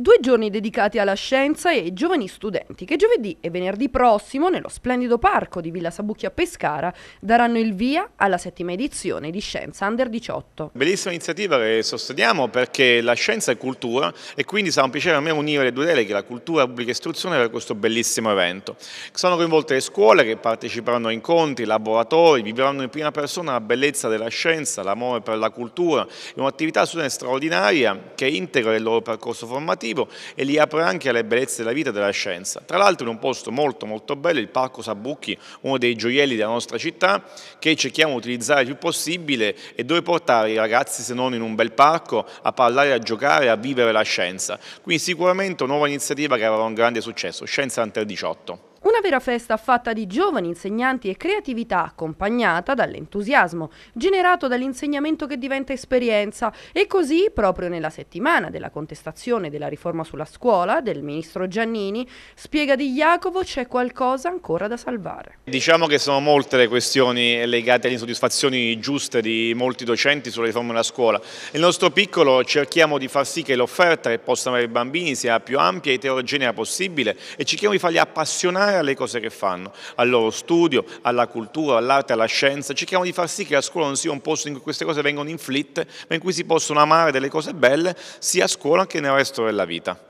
Due giorni dedicati alla scienza e ai giovani studenti che giovedì e venerdì prossimo nello splendido parco di Villa Sabucchia a Pescara daranno il via alla settima edizione di Scienza Under 18. Bellissima iniziativa che sosteniamo perché la scienza è cultura e quindi sarà un piacere a me unire le due deleghe, la cultura e la pubblica istruzione per questo bellissimo evento. Sono coinvolte le scuole che parteciperanno a incontri, laboratori, vivranno in prima persona la bellezza della scienza, l'amore per la cultura, è un'attività straordinaria che integra il loro percorso formativo lavorativo e li apre anche alle bellezze della vita e della scienza. Tra l'altro in un posto molto molto bello, il Parco Sabucchi, uno dei gioielli della nostra città, che cerchiamo di utilizzare il più possibile e dove portare i ragazzi se non in un bel parco a parlare, a giocare, a vivere la scienza. Quindi sicuramente una nuova iniziativa che avrà un grande successo, Scienza Under 18. Una vera festa fatta di giovani insegnanti e creatività accompagnata dall'entusiasmo generato dall'insegnamento che diventa esperienza e così proprio nella settimana della contestazione della riforma sulla scuola del ministro Giannini spiega di Jacopo c'è qualcosa ancora da salvare. Diciamo che sono molte le questioni legate alle insoddisfazioni giuste di molti docenti sulla riforma della scuola. Nel nostro piccolo cerchiamo di far sì che l'offerta che possano avere i bambini sia più ampia e eterogenea possibile e cerchiamo di farli appassionare dedicare alle cose che fanno, al loro studio, alla cultura, all'arte, alla scienza. Cerchiamo di far sì che la scuola non sia un posto in cui queste cose vengono inflitte, ma in cui si possono amare delle cose belle sia a scuola che nel resto della vita.